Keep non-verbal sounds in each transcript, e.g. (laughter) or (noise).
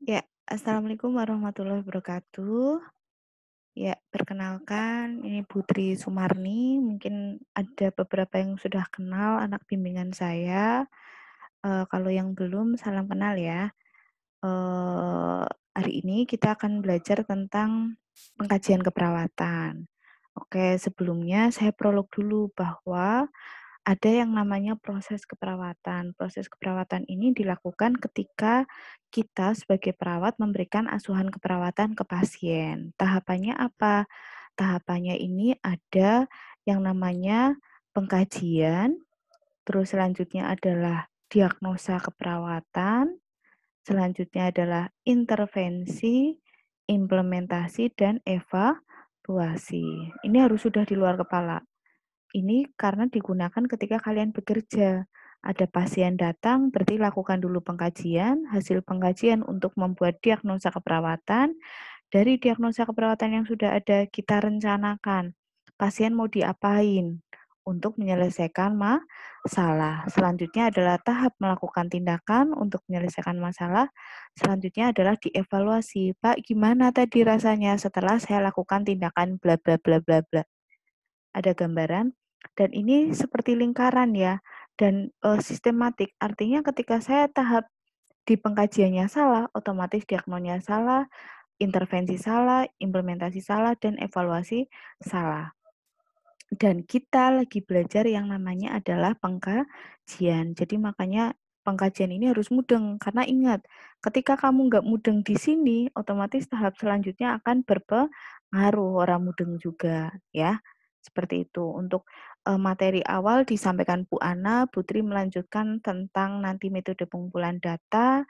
Ya, Assalamualaikum warahmatullahi wabarakatuh. Ya, perkenalkan ini Putri Sumarni. Mungkin ada beberapa yang sudah kenal anak bimbingan saya. Uh, kalau yang belum, salam kenal ya. Uh, hari ini kita akan belajar tentang pengkajian keperawatan. Oke, sebelumnya saya prolog dulu bahwa ada yang namanya proses keperawatan. Proses keperawatan ini dilakukan ketika kita sebagai perawat memberikan asuhan keperawatan ke pasien. Tahapannya apa? Tahapannya ini ada yang namanya pengkajian, terus selanjutnya adalah diagnosa keperawatan, selanjutnya adalah intervensi, implementasi, dan evaluasi. Ini harus sudah di luar kepala. Ini karena digunakan ketika kalian bekerja. Ada pasien datang, berarti lakukan dulu pengkajian, hasil pengkajian untuk membuat diagnosa keperawatan. Dari diagnosa keperawatan yang sudah ada, kita rencanakan pasien mau diapain untuk menyelesaikan masalah. Selanjutnya adalah tahap melakukan tindakan untuk menyelesaikan masalah. Selanjutnya adalah dievaluasi. Pak, gimana tadi rasanya setelah saya lakukan tindakan bla bla bla bla bla. Ada gambaran? Dan ini seperti lingkaran ya dan uh, sistematik. Artinya ketika saya tahap di pengkajiannya salah, otomatis diagnosnya salah, intervensi salah, implementasi salah dan evaluasi salah. Dan kita lagi belajar yang namanya adalah pengkajian. Jadi makanya pengkajian ini harus mudeng karena ingat ketika kamu nggak mudeng di sini otomatis tahap selanjutnya akan berpengaruh orang mudeng juga ya seperti itu untuk Eh, materi awal disampaikan Bu Ana, Putri melanjutkan tentang nanti metode pengumpulan data,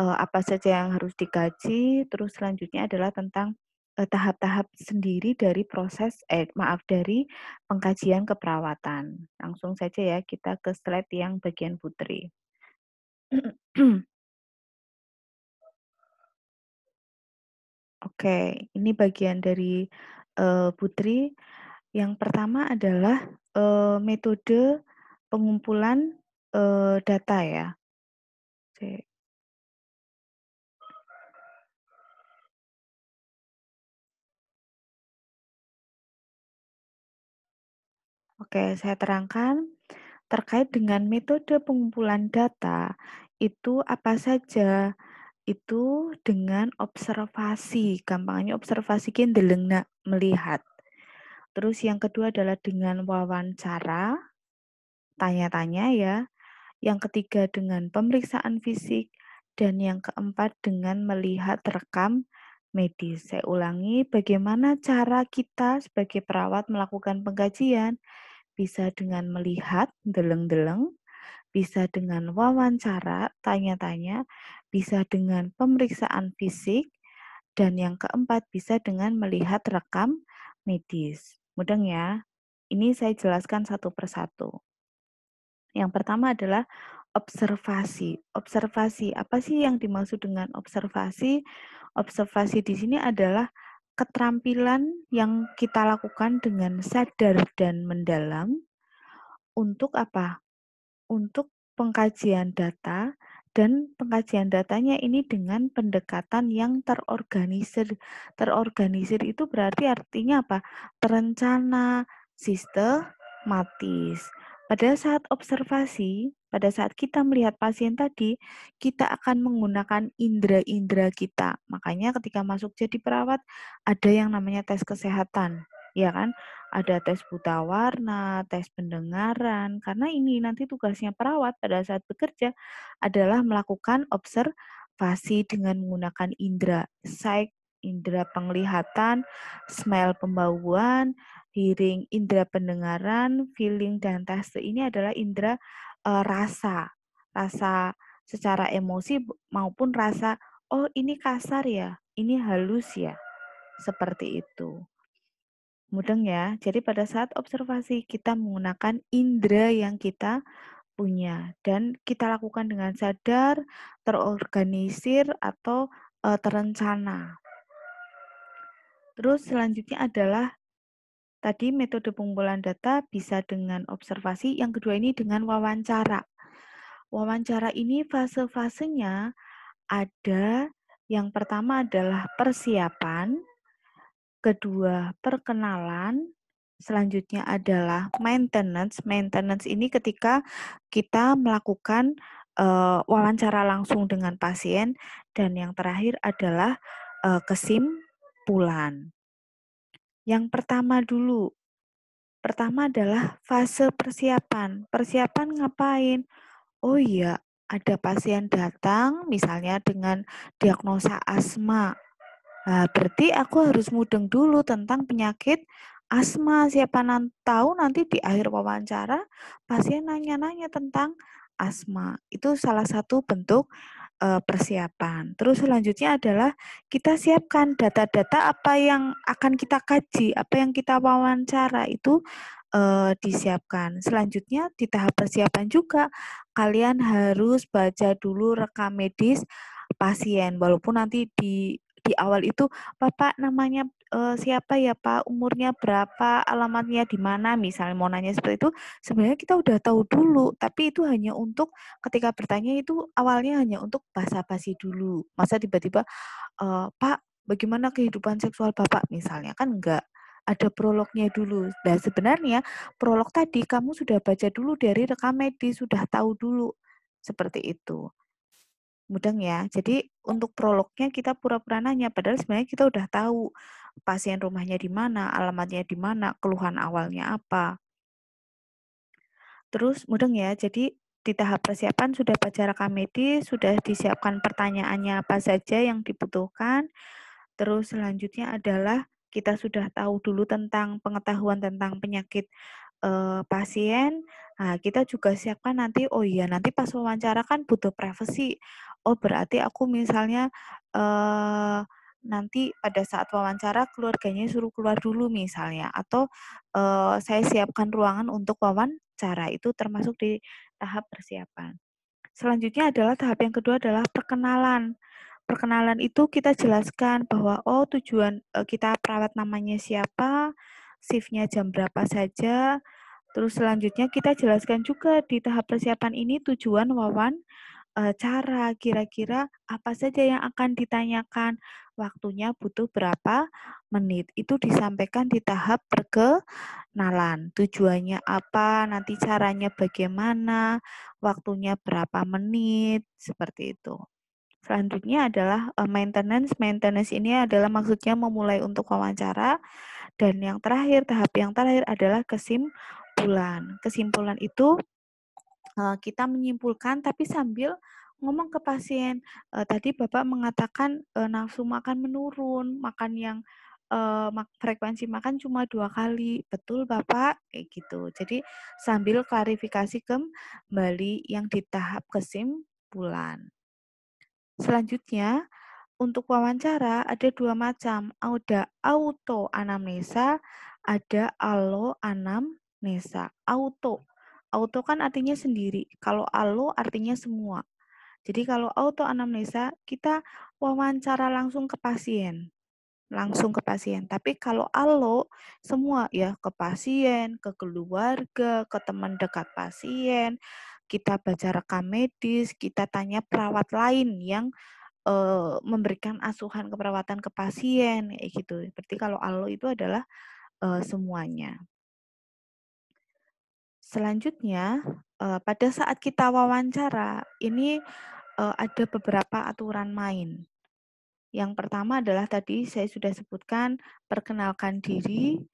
eh, apa saja yang harus digaji, terus selanjutnya adalah tentang eh, tahap-tahap sendiri dari proses, eh maaf, dari pengkajian keperawatan. Langsung saja ya kita ke slide yang bagian Putri. (clears throat) Oke, ini bagian dari uh, Putri. Yang pertama adalah e, metode pengumpulan e, data ya. Oke. Oke, saya terangkan terkait dengan metode pengumpulan data itu apa saja? Itu dengan observasi, gampangnya observasi kendeleng melihat. Terus yang kedua adalah dengan wawancara, tanya-tanya ya. Yang ketiga dengan pemeriksaan fisik dan yang keempat dengan melihat rekam medis. Saya ulangi bagaimana cara kita sebagai perawat melakukan pengkajian bisa dengan melihat deleng-deleng, bisa dengan wawancara, tanya-tanya, bisa dengan pemeriksaan fisik, dan yang keempat bisa dengan melihat rekam medis. Mudeng ya. Ini saya jelaskan satu persatu. Yang pertama adalah observasi. Observasi, apa sih yang dimaksud dengan observasi? Observasi di sini adalah keterampilan yang kita lakukan dengan sadar dan mendalam untuk apa? Untuk pengkajian data dan pengkajian datanya ini dengan pendekatan yang terorganisir. Terorganisir itu berarti artinya apa? Terencana, sistematis. Pada saat observasi, pada saat kita melihat pasien tadi, kita akan menggunakan indera-indera kita. Makanya ketika masuk jadi perawat, ada yang namanya tes kesehatan, ya kan? ada tes buta warna, tes pendengaran, karena ini nanti tugasnya perawat pada saat bekerja adalah melakukan observasi dengan menggunakan indera, sight, indera penglihatan, smell pembauan, hearing, indera pendengaran, feeling, dan taste. Ini adalah indera e, rasa, rasa secara emosi maupun rasa, oh ini kasar ya, ini halus ya, seperti itu. Mudeng ya. Jadi pada saat observasi kita menggunakan indera yang kita punya dan kita lakukan dengan sadar, terorganisir atau e, terencana. Terus selanjutnya adalah tadi metode pengumpulan data bisa dengan observasi, yang kedua ini dengan wawancara. Wawancara ini fase-fasenya ada yang pertama adalah persiapan, kedua perkenalan, selanjutnya adalah maintenance. Maintenance ini ketika kita melakukan uh, wawancara langsung dengan pasien dan yang terakhir adalah uh, kesimpulan. Yang pertama dulu. Pertama adalah fase persiapan. Persiapan ngapain? Oh iya, ada pasien datang misalnya dengan diagnosa asma Nah, berarti aku harus mudeng dulu tentang penyakit asma. Siapa nan tahu nanti di akhir wawancara pasien nanya-nanya tentang asma. Itu salah satu bentuk eh, persiapan. Terus selanjutnya adalah kita siapkan data-data apa yang akan kita kaji, apa yang kita wawancara itu uh, disiapkan. Selanjutnya di tahap persiapan juga kalian harus baca dulu rekam medis pasien walaupun nanti di di awal itu Bapak namanya e, siapa ya Pak, umurnya berapa, alamatnya di mana, misalnya mau nanya seperti itu, sebenarnya kita udah tahu dulu, tapi itu hanya untuk ketika bertanya itu awalnya hanya untuk basa-basi dulu. Masa tiba-tiba e, Pak, bagaimana kehidupan seksual Bapak misalnya kan enggak ada prolognya dulu. Nah, sebenarnya prolog tadi kamu sudah baca dulu dari rekam medis, sudah tahu dulu seperti itu mudeng ya. Jadi iya. untuk prolognya kita pura-pura nanya, padahal sebenarnya kita udah tahu pasien rumahnya di mana, alamatnya di mana, keluhan awalnya apa. Terus mudeng ya, jadi di tahap persiapan sudah baca kamedi, sudah disiapkan pertanyaannya apa saja yang dibutuhkan. Terus selanjutnya adalah kita sudah tahu dulu tentang pengetahuan tentang penyakit eh, pasien. Nah, kita juga siapkan nanti, oh iya nanti pas wawancara kan butuh privacy oh berarti aku misalnya uh, nanti pada saat wawancara keluarganya suruh keluar dulu misalnya atau uh, saya siapkan ruangan untuk wawancara itu termasuk di tahap persiapan. Selanjutnya adalah tahap yang kedua adalah perkenalan. Perkenalan itu kita jelaskan bahwa oh tujuan uh, kita perawat namanya siapa, shiftnya jam berapa saja. Terus selanjutnya kita jelaskan juga di tahap persiapan ini tujuan wawan Eh, cara, kira-kira apa saja yang akan ditanyakan, waktunya butuh berapa menit. Itu disampaikan di tahap perkenalan. Tujuannya apa, nanti caranya bagaimana, waktunya berapa menit, seperti itu. Selanjutnya adalah eh, maintenance. Maintenance ini adalah maksudnya memulai untuk wawancara dan yang terakhir tahap yang terakhir adalah kesimpulan. Kesimpulan itu Eh, kita menyimpulkan tapi sambil ngomong ke pasien eh, tadi bapak mengatakan eh, nafsu makan menurun makan yang frekuensi makan cuma dua kali betul bapak kayak gitu jadi sambil klarifikasi kembali yang di tahap kesimpulan selanjutnya untuk wawancara ada dua macam ada auto anamnesa ada alo anamnesa auto Auto kan artinya sendiri, kalau alo artinya semua. Jadi kalau auto anamnesa, kita wawancara langsung ke pasien. Langsung ke pasien. Tapi kalau alo, semua ya ke pasien, ke keluarga, ke teman dekat pasien, kita baca rekam medis, kita tanya perawat lain yang e, memberikan asuhan keperawatan ke pasien, kayak gitu. Seperti kalau alo itu adalah eh, semuanya. Selanjutnya, uh, pada saat kita wawancara, ini uh, ada beberapa aturan main. Yang pertama adalah tadi saya sudah sebutkan, perkenalkan diri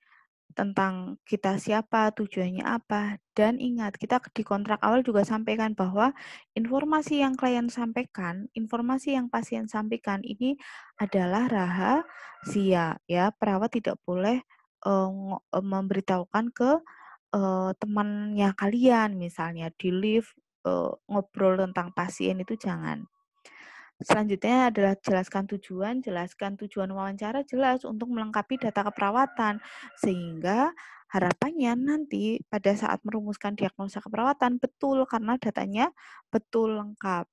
tentang kita siapa, tujuannya apa, dan ingat, kita di kontrak awal juga sampaikan bahwa informasi yang klien sampaikan, informasi yang pasien sampaikan ini adalah rahasia, ya, perawat tidak boleh uh, memberitahukan ke uh, temannya kalian misalnya di lift uh, ngobrol tentang pasien itu jangan. Selanjutnya adalah jelaskan tujuan, jelaskan tujuan wawancara jelas untuk melengkapi data keperawatan sehingga harapannya nanti pada saat merumuskan diagnosa keperawatan betul karena datanya betul lengkap.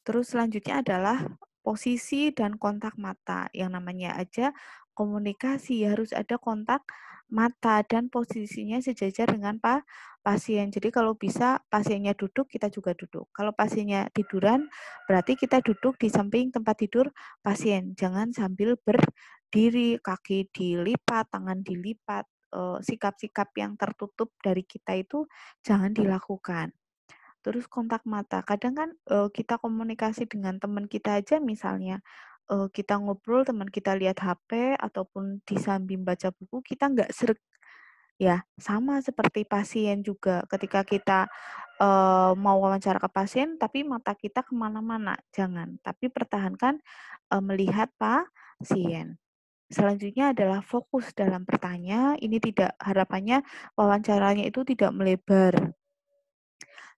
Terus selanjutnya adalah posisi dan kontak mata yang namanya aja komunikasi harus ada kontak mata dan posisinya sejajar dengan pa pasien. Jadi kalau bisa pasiennya duduk, kita juga duduk. Kalau pasiennya tiduran, berarti kita duduk di samping tempat tidur pasien. Jangan sambil berdiri, kaki dilipat, tangan dilipat. Eh, sikap-sikap yang tertutup dari kita itu jangan dilakukan terus kontak mata. Kadang kan eh, kita komunikasi dengan teman kita aja misalnya uh, kita ngobrol teman kita lihat HP ataupun di samping baca buku kita nggak serik ya sama seperti pasien juga ketika kita uh, mau wawancara ke pasien tapi mata kita kemana-mana jangan tapi pertahankan uh, melihat pasien selanjutnya adalah fokus dalam bertanya ini tidak harapannya wawancaranya itu tidak melebar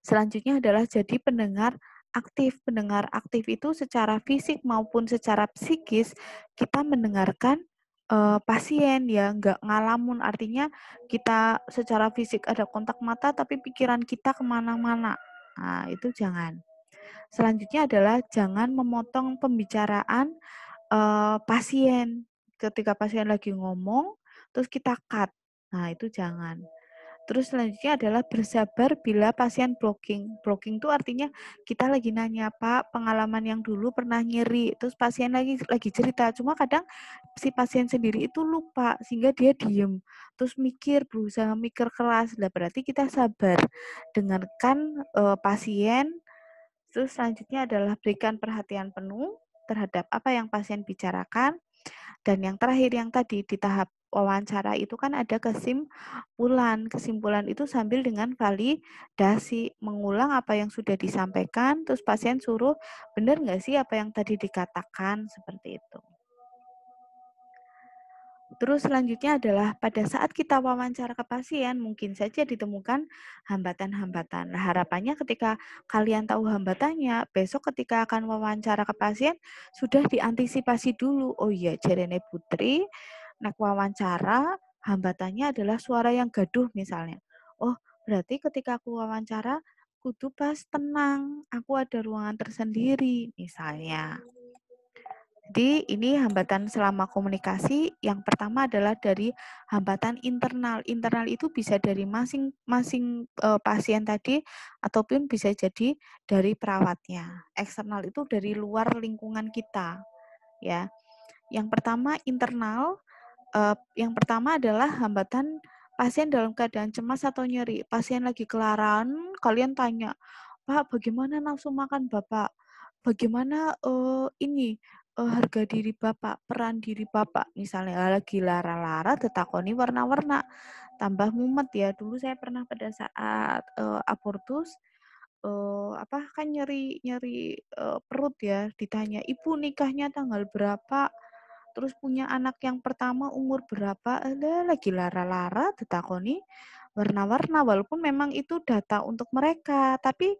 selanjutnya adalah jadi pendengar aktif. Pendengar aktif itu secara fisik maupun secara psikis kita mendengarkan uh, pasien ya nggak ngalamun artinya kita secara fisik ada kontak mata tapi pikiran kita kemana-mana nah, itu jangan selanjutnya adalah jangan memotong pembicaraan uh, pasien ketika pasien lagi ngomong terus kita cut nah itu jangan Terus selanjutnya adalah bersabar bila pasien blocking. Blocking itu artinya kita lagi nanya, Pak, pengalaman yang dulu pernah nyeri, terus pasien lagi lagi cerita. Cuma kadang si pasien sendiri itu lupa sehingga dia diem. Terus mikir, berusaha mikir keras. Nah, berarti kita sabar. Dengarkan e, pasien. Terus selanjutnya adalah berikan perhatian penuh terhadap apa yang pasien bicarakan dan yang terakhir yang tadi di tahap wawancara itu kan ada kesimpulan. Kesimpulan itu sambil dengan validasi, mengulang apa yang sudah disampaikan, terus pasien suruh benar nggak sih apa yang tadi dikatakan, seperti itu. Terus selanjutnya adalah pada saat kita wawancara ke pasien mungkin saja ditemukan hambatan-hambatan. Nah, harapannya ketika kalian tahu hambatannya, besok ketika akan wawancara ke pasien sudah diantisipasi dulu. Oh iya, Jerene Putri nak wawancara hambatannya adalah suara yang gaduh misalnya. Oh, berarti ketika aku wawancara kudu pas tenang, aku ada ruangan tersendiri misalnya. Jadi ini hambatan selama komunikasi yang pertama adalah dari hambatan internal. Internal itu bisa dari masing-masing uh, eh, pasien tadi ataupun bisa jadi dari perawatnya. Eksternal itu dari luar lingkungan kita, ya. Yang pertama internal, uh, yang pertama adalah hambatan pasien dalam keadaan cemas atau nyeri. Pasien lagi kelaran, kalian tanya, "Pak, bagaimana nafsu makan Bapak?" bagaimana uh, ini uh, harga diri bapak, peran diri bapak. Misalnya ah, lagi lara-lara tetakoni warna-warna. Tambah mumet ya. Dulu saya pernah pada saat uh, abortus uh, apa kan nyeri-nyeri uh, perut ya, ditanya, "Ibu nikahnya tanggal berapa?" Terus punya anak yang pertama umur berapa? Ada lagi lara-lara tetakoni warna-warna walaupun memang itu data untuk mereka, tapi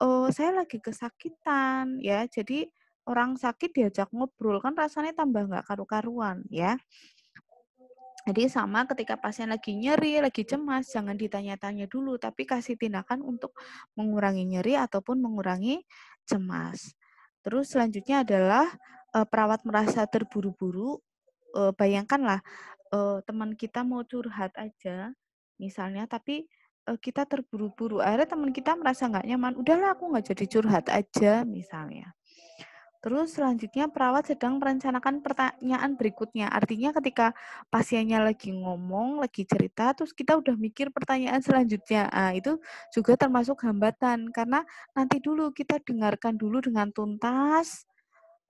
uh, saya lagi kesakitan ya. Jadi orang sakit diajak ngobrol kan rasanya tambah nggak karu-karuan ya. Jadi sama ketika pasien lagi nyeri, lagi cemas, jangan ditanya-tanya dulu, tapi kasih tindakan untuk mengurangi nyeri ataupun mengurangi cemas. Terus selanjutnya adalah eh, perawat merasa terburu-buru. Eh, bayangkanlah eh, teman kita mau curhat aja, misalnya, tapi kita terburu-buru. Akhirnya teman kita merasa nggak nyaman. Udahlah, aku nggak jadi curhat aja, misalnya. Terus selanjutnya perawat sedang merencanakan pertanyaan berikutnya. Artinya ketika pasiennya lagi ngomong, lagi cerita, terus kita udah mikir pertanyaan selanjutnya. Nah, itu juga termasuk hambatan karena nanti dulu kita dengarkan dulu dengan tuntas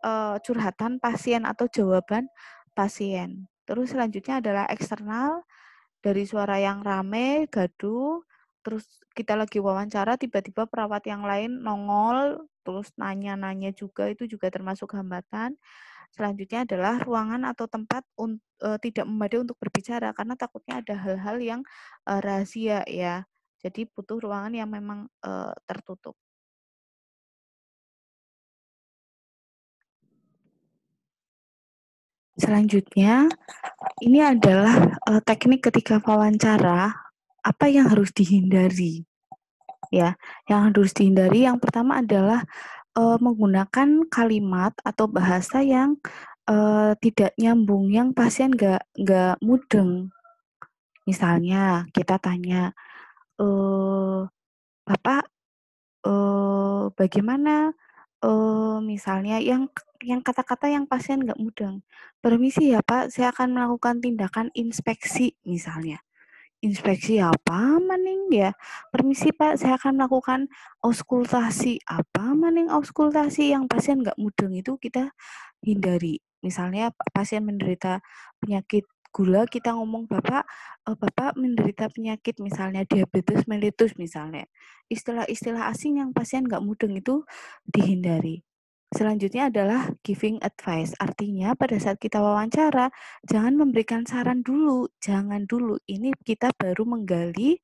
uh, curhatan pasien atau jawaban pasien. Terus selanjutnya adalah eksternal dari suara yang rame, gaduh, terus kita lagi wawancara tiba-tiba perawat yang lain nongol terus nanya-nanya juga itu juga termasuk hambatan. Selanjutnya adalah ruangan atau tempat un, e, tidak memadai untuk berbicara karena takutnya ada hal-hal yang e, rahasia ya. Jadi butuh ruangan yang memang e, tertutup. Selanjutnya, ini adalah e, teknik ketika wawancara apa yang harus dihindari ya. Yang harus dihindari yang pertama adalah uh, menggunakan kalimat atau bahasa yang uh, tidak nyambung yang pasien gak nggak mudeng. Misalnya kita tanya, e, Bapak, e, bagaimana? E, misalnya yang yang kata-kata yang pasien nggak mudeng. Permisi ya Pak, saya akan melakukan tindakan inspeksi misalnya inspeksi apa maning ya permisi pak saya akan melakukan auskultasi apa maning auskultasi yang pasien nggak mudeng itu kita hindari misalnya pasien menderita penyakit gula kita ngomong bapak eh, bapak menderita penyakit misalnya diabetes mellitus misalnya istilah-istilah asing yang pasien nggak mudeng itu dihindari Selanjutnya adalah giving advice. Artinya pada saat kita wawancara, jangan memberikan saran dulu, jangan dulu. Ini kita baru menggali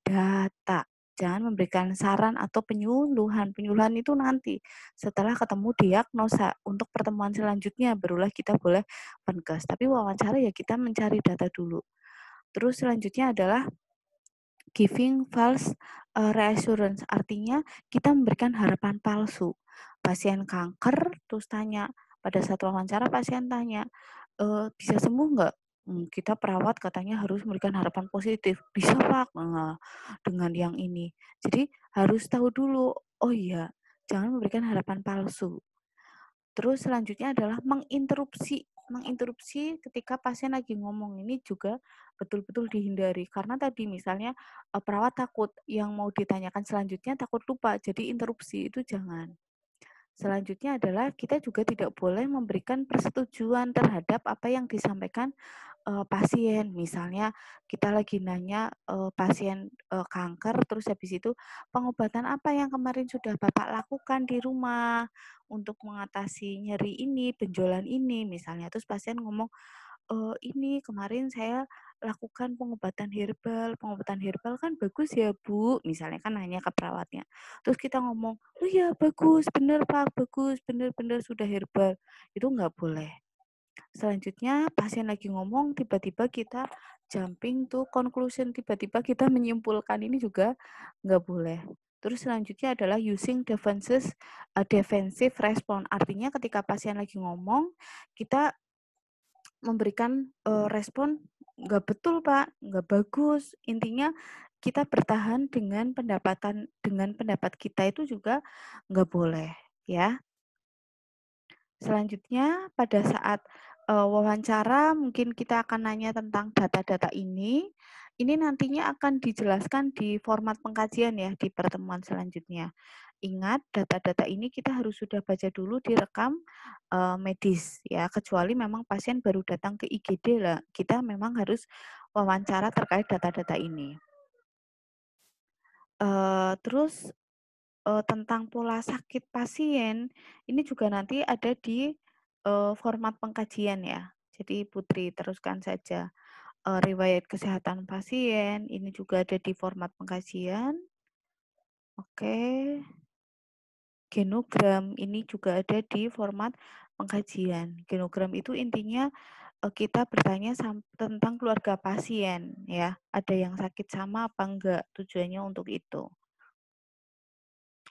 data. Jangan memberikan saran atau penyuluhan. Penyuluhan itu nanti setelah ketemu diagnosa. Untuk pertemuan selanjutnya barulah kita boleh penkes. Tapi wawancara ya kita mencari data dulu. Terus selanjutnya adalah giving false eh, reassurance. Artinya kita memberikan harapan palsu pasien kanker terus tanya pada saat wawancara pasien tanya e, bisa sembuh nggak hmm, kita perawat katanya harus memberikan harapan positif bisa pak nah, dengan yang ini jadi harus tahu dulu oh iya jangan memberikan harapan palsu terus selanjutnya adalah menginterupsi menginterupsi ketika pasien lagi ngomong ini juga betul-betul dihindari karena tadi misalnya eh, perawat takut yang mau ditanyakan selanjutnya takut lupa jadi interupsi itu jangan Selanjutnya adalah kita juga tidak boleh memberikan persetujuan terhadap apa yang disampaikan uh, pasien. Misalnya kita lagi nanya uh, pasien uh, kanker, terus habis itu pengobatan apa yang kemarin sudah Bapak lakukan di rumah untuk mengatasi nyeri ini, benjolan ini misalnya. Terus pasien ngomong, e, ini kemarin saya lakukan pengobatan herbal. Pengobatan herbal kan bagus ya, Bu. Misalnya kan hanya ke perawatnya. Terus kita ngomong, oh ya bagus, bener Pak, bagus, bener-bener sudah herbal. Itu nggak boleh. Selanjutnya pasien lagi ngomong, tiba-tiba kita jumping to conclusion, tiba-tiba kita menyimpulkan ini juga nggak boleh. Terus selanjutnya adalah using defenses uh, defensive response. Artinya ketika pasien lagi ngomong, kita memberikan uh, respon nggak betul pak nggak bagus intinya kita bertahan dengan pendapatan dengan pendapat kita itu juga nggak boleh ya selanjutnya pada saat wawancara mungkin kita akan nanya tentang data-data ini ini nantinya akan dijelaskan di format pengkajian ya di pertemuan selanjutnya. Ingat, data-data ini kita harus sudah baca dulu di rekam uh, eh, medis ya, kecuali memang pasien baru datang ke IGD lah. Kita memang harus wawancara terkait data-data ini. Uh, terus uh, tentang pola sakit pasien ini juga nanti ada di uh, format pengkajian ya. Jadi Putri teruskan saja uh, riwayat kesehatan pasien. Ini juga ada di format pengkajian. Oke. Genogram ini juga ada di format pengkajian. Genogram itu intinya uh, kita bertanya tentang keluarga pasien ya. Ada yang sakit sama apa enggak? Tujuannya untuk itu.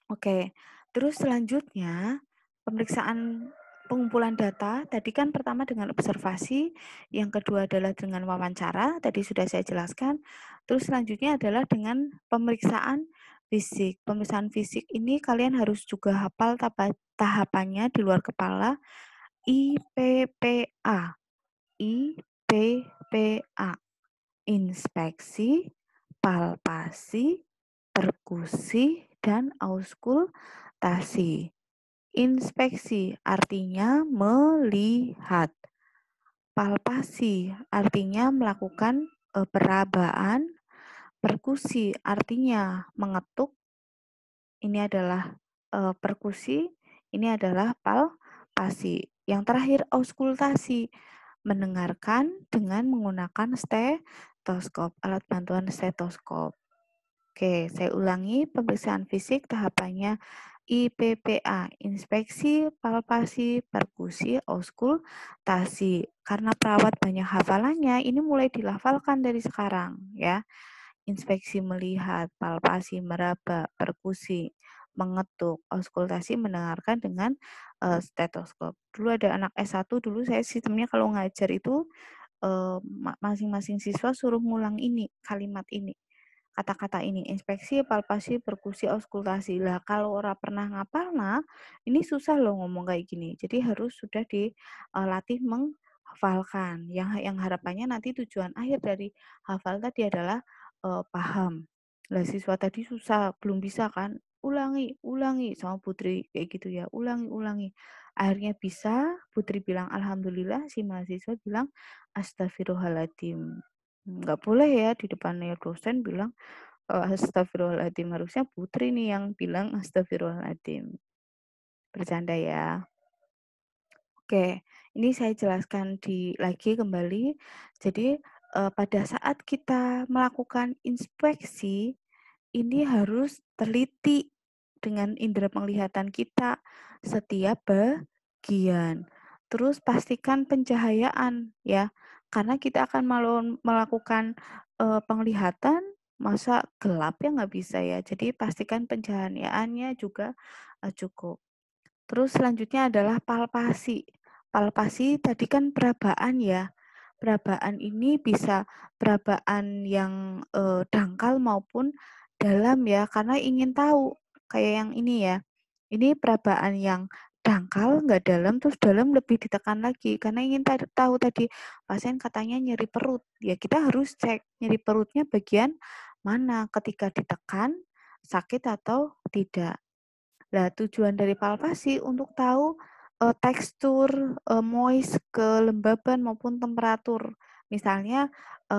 Oke. Terus selanjutnya pemeriksaan pengumpulan data tadi kan pertama dengan observasi, yang kedua adalah dengan wawancara, tadi sudah saya jelaskan. Terus selanjutnya adalah dengan pemeriksaan fisik. Pemeriksaan fisik ini kalian harus juga hafal tahapannya di luar kepala. IPPA. IPPA. Inspeksi, palpasi, perkusi, dan auskultasi. Inspeksi artinya melihat. Palpasi artinya melakukan e, perabaan. Perkusi artinya mengetuk. Ini adalah e, perkusi, ini adalah palpasi. Yang terakhir auskultasi mendengarkan dengan menggunakan stetoskop, alat bantuan stetoskop. Oke, saya ulangi pemeriksaan fisik tahapannya IPPA, inspeksi, palpasi, perkusi, auskultasi. Karena perawat banyak hafalannya, ini mulai dilafalkan dari sekarang ya. Inspeksi melihat, palpasi meraba, perkusi, mengetuk, auskultasi mendengarkan dengan uh, stetoskop. Dulu ada anak S1 dulu saya sistemnya kalau ngajar itu eh, masing-masing siswa suruh ngulang ini, kalimat ini kata-kata ini inspeksi, palpasi, perkusi, auskultasi. Lah kalau orang pernah ngapalna, ini susah loh ngomong kayak gini. Jadi harus sudah dilatih menghafalkan. Yang yang harapannya nanti tujuan akhir dari hafal tadi adalah uh, paham. Lah siswa tadi susah, belum bisa kan? Ulangi, ulangi sama Putri kayak gitu ya. Ulangi, ulangi. Akhirnya bisa, Putri bilang alhamdulillah, si mahasiswa bilang astagfirullahaladzim nggak boleh ya di depannya dosen bilang eh, astagfirullahaladzim harusnya putri nih yang bilang astagfirullahaladzim bercanda ya oke ini saya jelaskan di lagi kembali jadi eh, pada saat kita melakukan inspeksi ini harus teliti dengan indera penglihatan kita setiap bagian terus pastikan pencahayaan ya karena kita akan melakukan uh, penglihatan masa gelap ya nggak bisa ya jadi pastikan pencahayaannya juga uh, cukup terus selanjutnya adalah palpasi palpasi tadi kan perabaan ya perabaan ini bisa perabaan yang uh, dangkal maupun dalam ya karena ingin tahu kayak yang ini ya ini perabaan yang dangkal, nggak dalam, terus dalam lebih ditekan lagi. Karena ingin tahu tadi pasien katanya nyeri perut. Ya kita harus cek nyeri perutnya bagian mana ketika ditekan, sakit atau tidak. lah tujuan dari palpasi untuk tahu e, tekstur, e, moist, kelembaban maupun temperatur. Misalnya e,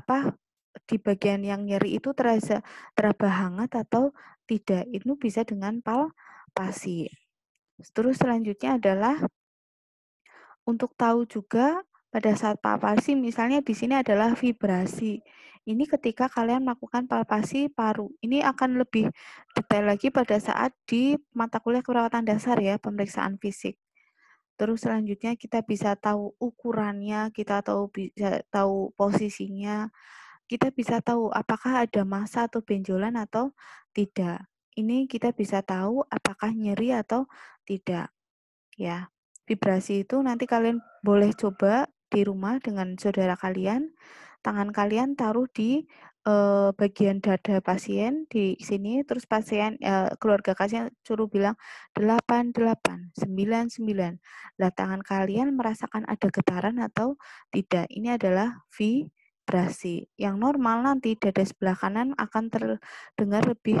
apa di bagian yang nyeri itu terasa teraba hangat atau tidak. Itu bisa dengan palpasi. Terus selanjutnya adalah untuk tahu juga pada saat palpasi misalnya di sini adalah vibrasi. Ini ketika kalian melakukan palpasi paru. Ini akan lebih detail lagi pada saat di mata kuliah keperawatan dasar ya, pemeriksaan fisik. Terus selanjutnya kita bisa tahu ukurannya, kita tahu bisa tahu posisinya, kita bisa tahu apakah ada masa atau benjolan atau tidak. Ini kita bisa tahu apakah nyeri atau tidak ya vibrasi itu nanti kalian boleh coba di rumah dengan saudara kalian tangan kalian taruh di eh, bagian dada pasien di sini terus pasien eh, keluarga pasien suruh bilang 8899 lah tangan kalian merasakan ada getaran atau tidak ini adalah vibrasi yang normal nanti dada sebelah kanan akan terdengar lebih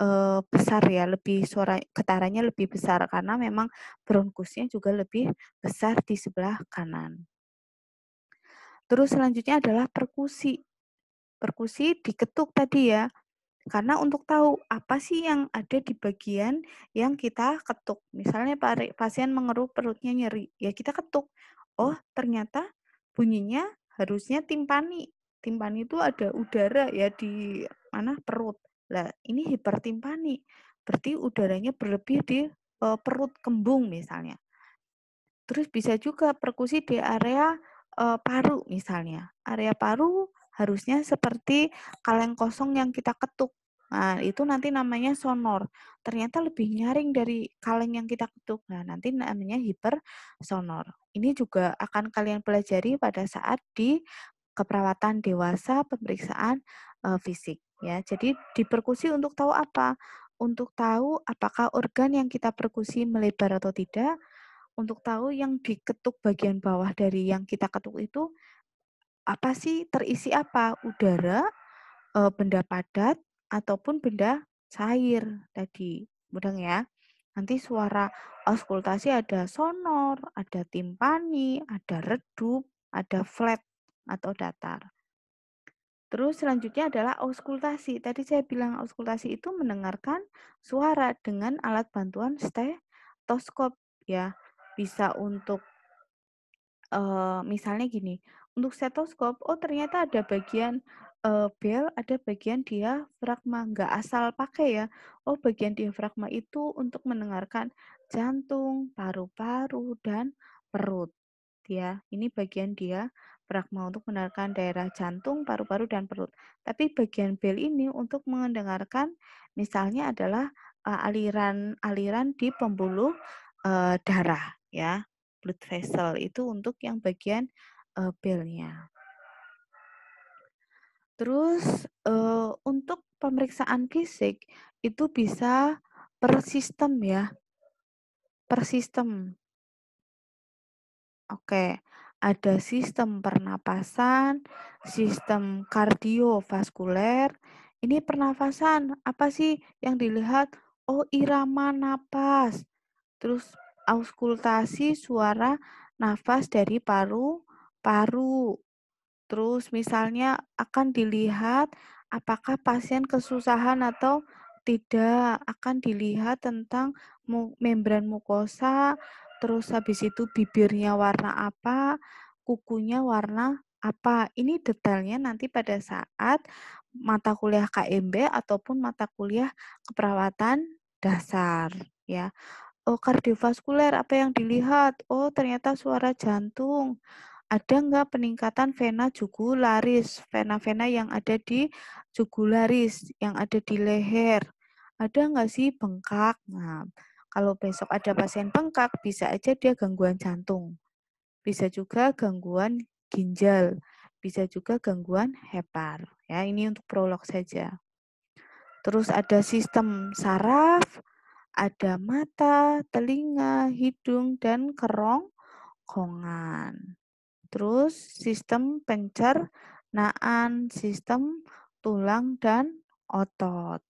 uh, besar ya, lebih suara getarannya lebih besar karena memang bronkusnya juga lebih besar di sebelah kanan. Terus selanjutnya adalah perkusi. Perkusi diketuk tadi ya. Karena untuk tahu apa sih yang ada di bagian yang kita ketuk. Misalnya pasien mengeruh perutnya nyeri, ya kita ketuk. Oh, ternyata bunyinya harusnya timpani timpani itu ada udara ya di mana perut. Lah, ini hipertimpani. Berarti udaranya berlebih di e, perut kembung misalnya. Terus bisa juga perkusi di area e, paru misalnya. Area paru harusnya seperti kaleng kosong yang kita ketuk. Nah, itu nanti namanya sonor. Ternyata lebih nyaring dari kaleng yang kita ketuk. Nah, nanti namanya hiper sonor. Ini juga akan kalian pelajari pada saat di keperawatan dewasa pemeriksaan e, fisik. Ya, jadi diperkusi untuk tahu apa? Untuk tahu apakah organ yang kita perkusi melebar atau tidak, untuk tahu yang diketuk bagian bawah dari yang kita ketuk itu apa sih terisi apa? Udara, eh, benda padat ataupun benda cair tadi. Mudah ya. Nanti suara auskultasi ada sonor, ada timpani, ada redup, ada flat atau datar. Terus selanjutnya adalah auskultasi. Tadi saya bilang auskultasi itu mendengarkan suara dengan alat bantuan stetoskop ya. Bisa untuk uh, misalnya gini, untuk stetoskop oh ternyata ada bagian uh, bel, ada bagian diafragma. Nggak asal pakai ya. Oh, bagian diafragma itu untuk mendengarkan jantung, paru-paru dan perut ya. Ini bagian dia pragma untuk mendengarkan daerah jantung, paru-paru, dan perut. Tapi bagian bel ini untuk mendengarkan misalnya adalah aliran-aliran eh, di pembuluh eh, darah, ya, blood vessel itu untuk yang bagian uh, belnya. Terus untuk pemeriksaan fisik itu bisa per sistem ya, per sistem. Oke, ada sistem pernapasan, sistem kardiovaskuler. Ini pernapasan, apa sih yang dilihat? Oh, irama napas. Terus auskultasi suara nafas dari paru-paru. Terus misalnya akan dilihat apakah pasien kesusahan atau tidak akan dilihat tentang membran mukosa, terus habis itu bibirnya warna apa, kukunya warna apa. Ini detailnya nanti pada saat mata kuliah KMB ataupun mata kuliah keperawatan dasar ya. Oh, kardiovaskuler apa yang dilihat? Oh, ternyata suara jantung. Ada enggak peningkatan vena jugularis, vena-vena yang ada di jugularis, yang ada di leher? Ada enggak sih bengkak? Nah, kalau besok ada pasien bengkak, bisa aja dia gangguan jantung. Bisa juga gangguan ginjal, bisa juga gangguan hepar. Ya, ini untuk prolog saja. Terus ada sistem saraf, ada mata, telinga, hidung, dan kerongkongan. Terus sistem pencernaan, sistem tulang, dan otot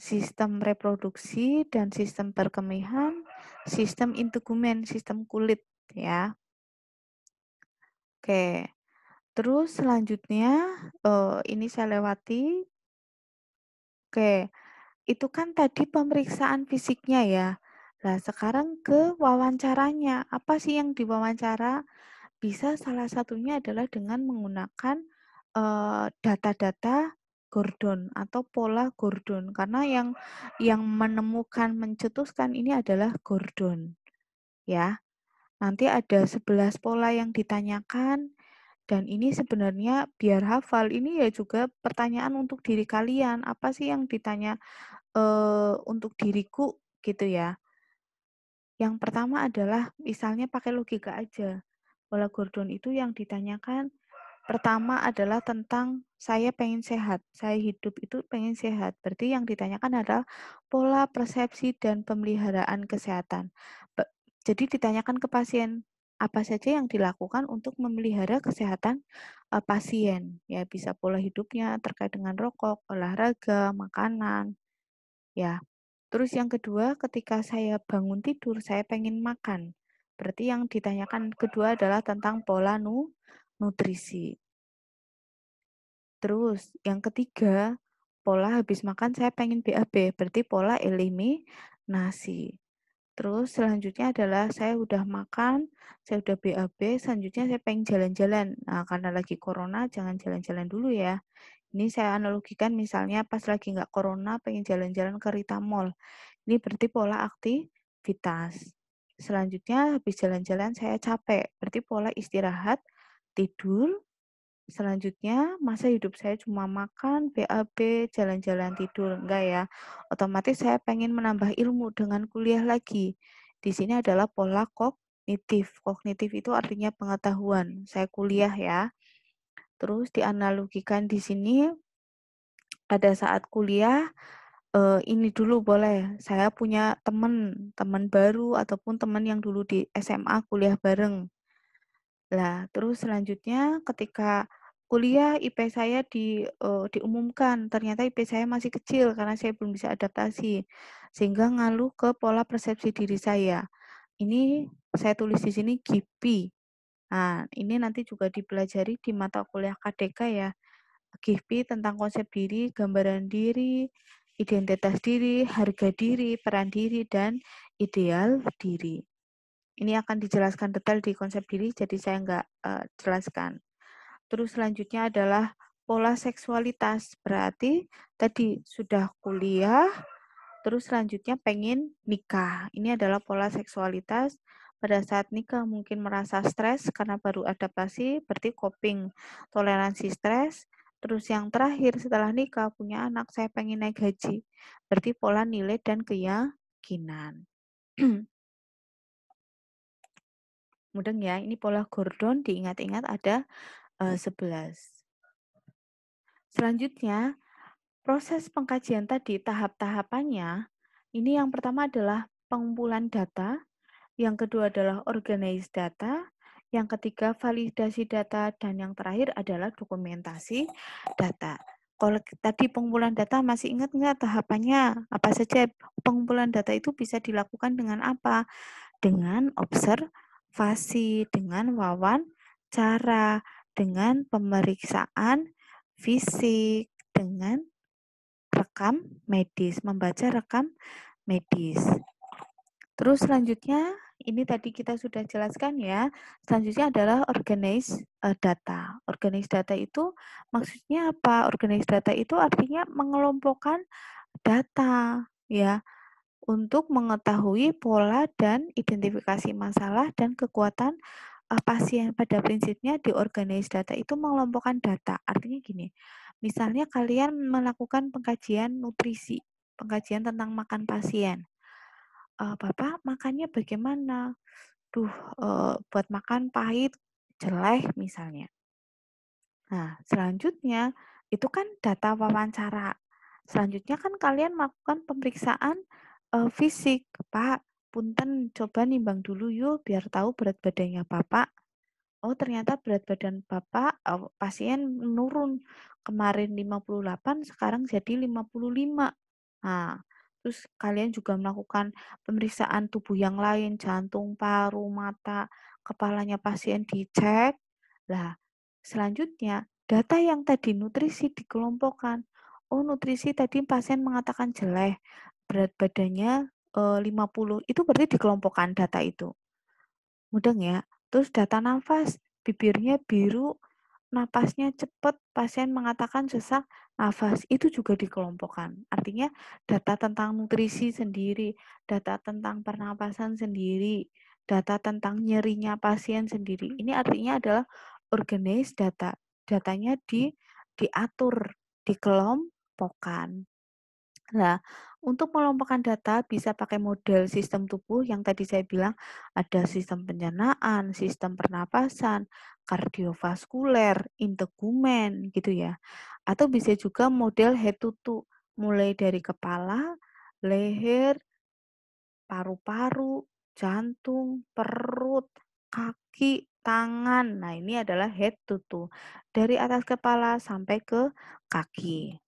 sistem reproduksi dan sistem perkemihan, sistem integumen, sistem kulit ya. Oke. Terus selanjutnya eh, ini saya lewati. Oke. Itu kan tadi pemeriksaan fisiknya ya. Nah, sekarang ke wawancaranya. Apa sih yang diwawancara? Bisa salah satunya adalah dengan menggunakan eh, data-data uh, data -data Gordon atau pola Gordon karena yang yang menemukan mencetuskan ini adalah Gordon. Ya. Nanti ada 11 pola yang ditanyakan dan ini sebenarnya biar hafal ini ya juga pertanyaan untuk diri kalian. Apa sih yang ditanya eh, untuk diriku gitu ya. Yang pertama adalah misalnya pakai logika aja. Pola Gordon itu yang ditanyakan Pertama adalah tentang saya pengen sehat, saya hidup itu pengen sehat. Berarti yang ditanyakan adalah pola persepsi dan pemeliharaan kesehatan. Jadi ditanyakan ke pasien apa saja yang dilakukan untuk memelihara kesehatan eh, pasien ya bisa pola hidupnya terkait dengan rokok, olahraga, makanan ya. Terus yang kedua ketika saya bangun tidur saya pengen makan. Berarti yang ditanyakan kedua adalah tentang pola nu nutrisi. Terus yang ketiga, pola habis makan saya pengen BAB, berarti pola eliminasi. Terus selanjutnya adalah saya udah makan, saya udah BAB, selanjutnya saya pengen jalan-jalan. Nah, karena lagi corona jangan jalan-jalan dulu ya. Ini saya analogikan misalnya pas lagi nggak corona pengen jalan-jalan ke Rita Mall. Ini berarti pola aktivitas. Selanjutnya habis jalan-jalan saya capek, berarti pola istirahat tidur. Selanjutnya, masa hidup saya cuma makan, BAB, jalan-jalan tidur. Enggak ya. Otomatis saya pengen menambah ilmu dengan kuliah lagi. Di sini adalah pola kognitif. Kognitif itu artinya pengetahuan. Saya kuliah ya. Terus dianalogikan di sini pada saat kuliah eh, ini dulu boleh. Saya punya teman, teman baru ataupun teman yang dulu di SMA kuliah bareng. Lah, terus selanjutnya ketika kuliah IP saya di uh, diumumkan, ternyata IP saya masih kecil karena saya belum bisa adaptasi, sehingga ngaluh ke pola persepsi diri saya. Ini saya tulis di sini GIPI. Nah, ini nanti juga dipelajari di mata kuliah KDK ya. GIPI tentang konsep diri, gambaran diri, identitas diri, harga diri, peran diri, dan ideal diri. Ini akan dijelaskan detail di konsep diri, jadi saya nggak uh, jelaskan. Terus selanjutnya adalah pola seksualitas. Berarti tadi sudah kuliah, terus selanjutnya pengen nikah. Ini adalah pola seksualitas. Pada saat nikah mungkin merasa stres karena baru adaptasi, berarti coping, toleransi stres. Terus yang terakhir setelah nikah punya anak, saya pengen naik gaji, Berarti pola nilai dan keyakinan. (clears throat) Mudeng ya. Ini pola Gordon diingat-ingat ada uh, eh, 11. Hmm. Selanjutnya, proses pengkajian tadi tahap-tahapannya, ini yang pertama adalah pengumpulan data, yang kedua adalah organize data, yang ketiga validasi data, dan yang terakhir adalah dokumentasi data. Kalau tadi pengumpulan data masih ingat nggak tahapannya? Apa saja pengumpulan data itu bisa dilakukan dengan apa? Dengan observasi observasi, dengan wawancara, dengan pemeriksaan fisik, dengan rekam medis, membaca rekam medis. Terus selanjutnya, ini tadi kita sudah jelaskan ya, selanjutnya adalah organize e, data. Organize data itu maksudnya apa? Organize data itu artinya mengelompokkan data ya untuk mengetahui pola dan identifikasi masalah dan kekuatan eh, pasien pada prinsipnya di organize data itu mengelompokkan data. Artinya gini, misalnya kalian melakukan pengkajian nutrisi, pengkajian tentang makan pasien. Uh, Bapak makannya bagaimana? Duh, eh, buat makan pahit, jelek misalnya. Nah, selanjutnya itu kan data wawancara. Selanjutnya kan kalian melakukan pemeriksaan uh, fisik, Pak, punten coba nimbang dulu yuk biar tahu berat badannya Bapak. Oh, ternyata berat badan Bapak oh, pasien menurun. Kemarin 58, sekarang jadi 55. Nah, terus kalian juga melakukan pemeriksaan tubuh yang lain, jantung, paru, mata, kepalanya pasien dicek. Lah, selanjutnya data yang tadi nutrisi dikelompokkan. Oh, nutrisi tadi pasien mengatakan jelek berat badannya e, 50. Itu berarti dikelompokkan data itu. Mudeng ya. Terus data nafas, bibirnya biru, napasnya cepat, pasien mengatakan sesak nafas. Itu juga dikelompokkan. Artinya data tentang nutrisi sendiri, data tentang pernapasan sendiri, data tentang nyerinya pasien sendiri. Ini artinya adalah organize data. Datanya di diatur, dikelompokkan. Nah, untuk melompokkan data bisa pakai model sistem tubuh yang tadi saya bilang ada sistem pencernaan, sistem pernapasan, kardiovaskuler, integumen gitu ya. Atau bisa juga model head to toe mulai dari kepala, leher, paru-paru, jantung, perut, kaki, tangan. Nah, ini adalah head to toe dari atas kepala sampai ke kaki.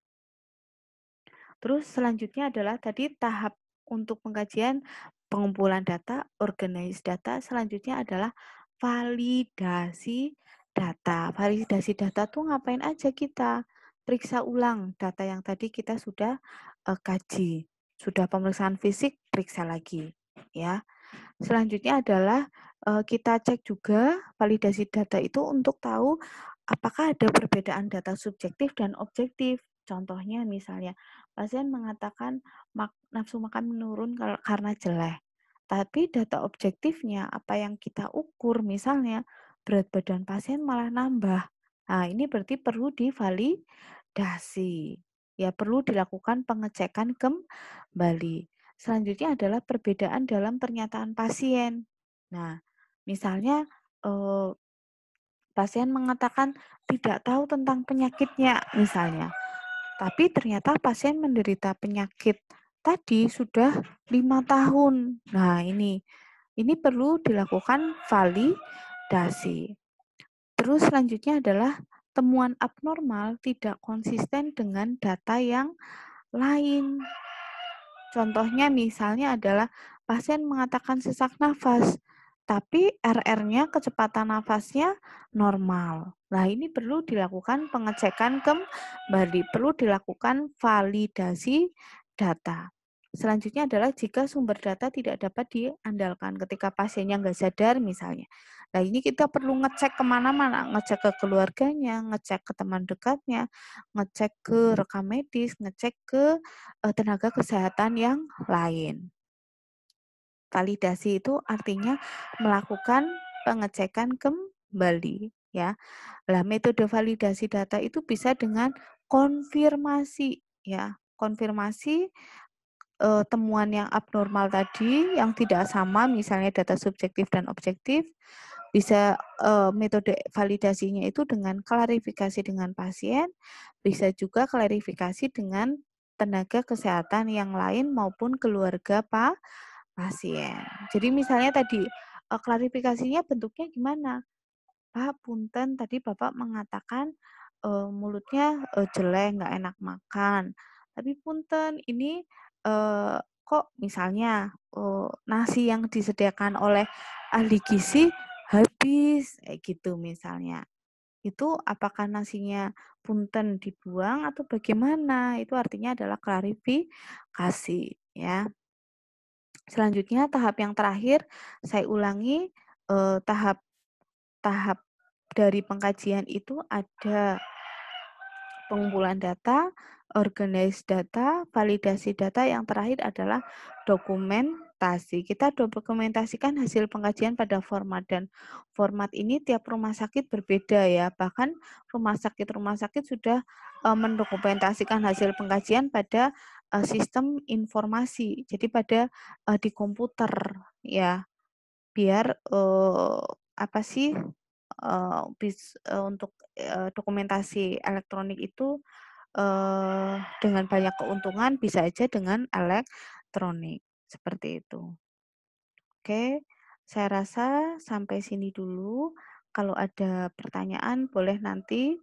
Terus selanjutnya adalah tadi tahap untuk pengkajian pengumpulan data, organize data, selanjutnya adalah validasi data. Validasi data tuh ngapain aja kita? Periksa ulang data yang tadi kita sudah uh, kaji. Sudah pemeriksaan fisik, periksa lagi, ya. Selanjutnya adalah uh, kita cek juga validasi data itu untuk tahu apakah ada perbedaan data subjektif dan objektif. Contohnya misalnya pasien mengatakan mak nafsu makan menurun karena jelek. Tapi data objektifnya, apa yang kita ukur misalnya berat badan pasien malah nambah. Nah, ini berarti perlu divalidasi. Ya, perlu dilakukan pengecekan kembali. Selanjutnya adalah perbedaan dalam pernyataan pasien. Nah, misalnya eh, pasien mengatakan tidak tahu tentang penyakitnya misalnya tapi ternyata pasien menderita penyakit tadi sudah lima tahun. Nah ini ini perlu dilakukan validasi. Terus selanjutnya adalah temuan abnormal tidak konsisten dengan data yang lain. Contohnya misalnya adalah pasien mengatakan sesak nafas, tapi RR-nya kecepatan nafasnya normal. Nah, ini perlu dilakukan pengecekan kembali, perlu dilakukan validasi data. Selanjutnya adalah jika sumber data tidak dapat diandalkan ketika pasiennya nggak sadar misalnya. Nah ini kita perlu ngecek kemana-mana, ngecek ke keluarganya, ngecek ke teman dekatnya, ngecek ke rekam medis, ngecek ke eh, tenaga kesehatan yang lain validasi itu artinya melakukan pengecekan kembali ya. Lah metode validasi data itu bisa dengan konfirmasi ya, konfirmasi e, temuan yang abnormal tadi yang tidak sama misalnya data subjektif dan objektif bisa e, metode validasinya itu dengan klarifikasi dengan pasien, bisa juga klarifikasi dengan tenaga kesehatan yang lain maupun keluarga Pak pasien. Ya. Jadi misalnya tadi klarifikasinya bentuknya gimana? Pak Punten tadi Bapak mengatakan uh, mulutnya uh, jelek, nggak enak makan. Tapi Punten ini uh, kok misalnya uh, nasi yang disediakan oleh ahli gizi habis, kayak gitu misalnya. Itu apakah nasinya Punten dibuang atau bagaimana? Itu artinya adalah klarifikasi, ya. Selanjutnya tahap yang terakhir saya ulangi eh, tahap tahap dari pengkajian itu ada pengumpulan data, organize data, validasi data, yang terakhir adalah dokumentasi. Kita dokumentasikan hasil pengkajian pada format dan format ini tiap rumah sakit berbeda ya. Bahkan rumah sakit-rumah sakit sudah eh, mendokumentasikan hasil pengkajian pada uh, sistem informasi. Jadi pada uh, di komputer ya. Biar uh, apa sih uh, bis, uh, untuk uh, dokumentasi elektronik itu uh, dengan banyak keuntungan bisa aja dengan elektronik seperti itu. Oke, saya rasa sampai sini dulu. Kalau ada pertanyaan boleh nanti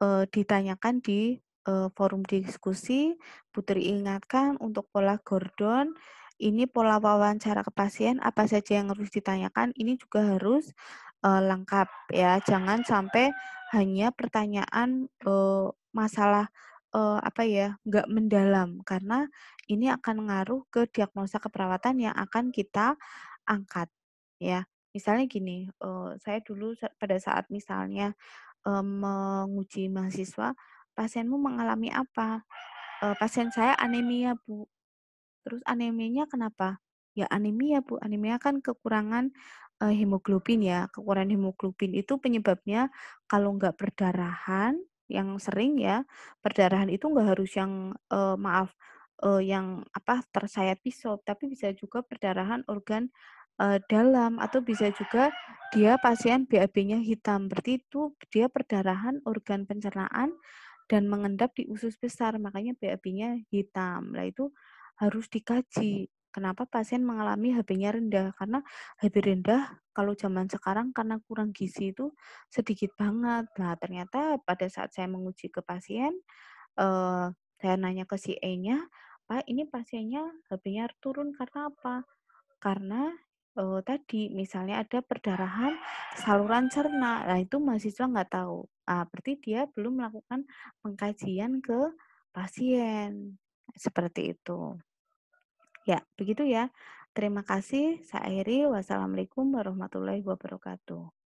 uh, ditanyakan di Eh, forum diskusi, Putri ingatkan untuk pola Gordon, ini pola wawancara ke pasien apa saja yang harus ditanyakan, ini juga harus uh, lengkap ya. Jangan sampai hanya pertanyaan uh, masalah uh, apa ya nggak mendalam karena ini akan ngaruh ke diagnosa keperawatan yang akan kita angkat ya misalnya gini uh, saya dulu pada saat misalnya menguji mahasiswa pasienmu mengalami apa? E, pasien saya anemia, Bu. Terus anemianya kenapa? Ya anemia, Bu. Anemia kan kekurangan e, hemoglobin ya. Kekurangan hemoglobin itu penyebabnya kalau nggak berdarahan yang sering ya, perdarahan itu nggak harus yang e, maaf e, yang apa tersayat pisau, tapi bisa juga perdarahan organ dalam atau bisa juga dia pasien BAB-nya hitam. Berarti itu dia perdarahan organ pencernaan dan mengendap di usus besar, makanya BAB-nya hitam. Lah itu harus dikaji. Kenapa pasien mengalami HB-nya rendah? Karena HB rendah kalau zaman sekarang karena kurang gizi itu sedikit banget. Nah, ternyata pada saat saya menguji ke pasien, eh, saya nanya ke si E-nya, Pak, ini pasiennya HB-nya turun karena apa? Karena uh, tadi misalnya ada perdarahan saluran cerna, nah itu mahasiswa nggak tahu. Ah, berarti dia belum melakukan pengkajian ke pasien seperti itu. Ya, begitu ya. Terima kasih. Saya akhiri. Wassalamualaikum warahmatullahi wabarakatuh.